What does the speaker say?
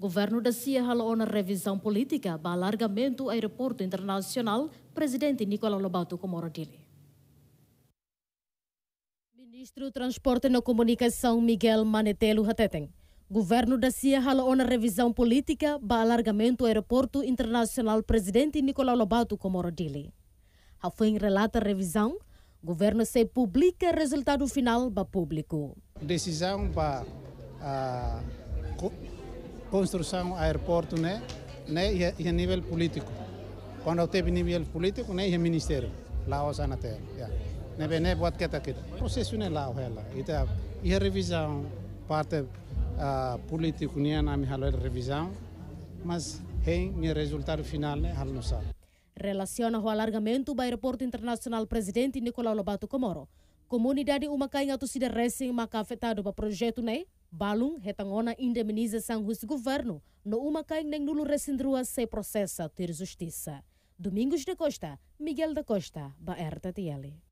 Governo da CIA ralou na revisão política para alargamento do aeroporto internacional, presidente Nicolau Lobato Comorodili. Ministro do Transporte e Comunicação Miguel Manetelo Hatetem. Governo da CIA ralou na revisão política para alargamento do aeroporto internacional, presidente Nicolau Lobato Comorodili. dele. A fim relata a revisão, governo se publica resultado final para público. Decisão para uh, construção do aeroporto né, né, e, a, e a nível político. Quando teve nível político, né, e o ministério, lá o sanatério. Yeah. Né, bem, né, boa que é tá aqui. Processo né lá, ela. e a revisão, parte uh, político, né, na minha revisão, mas tem o resultado final, né, não sabe. Relaciona o alargamento do aeroporto internacional Presidente Nicolau Lobato Comoro. Comunidade Uma Cainha Tucida Racing, maca afetado tá, para projeto, né? Balung retangona indemnização do governo no uma quem nem nulo rescindrua se processa ter justiça. Domingos da Costa, Miguel da Costa, Baerta Tiele.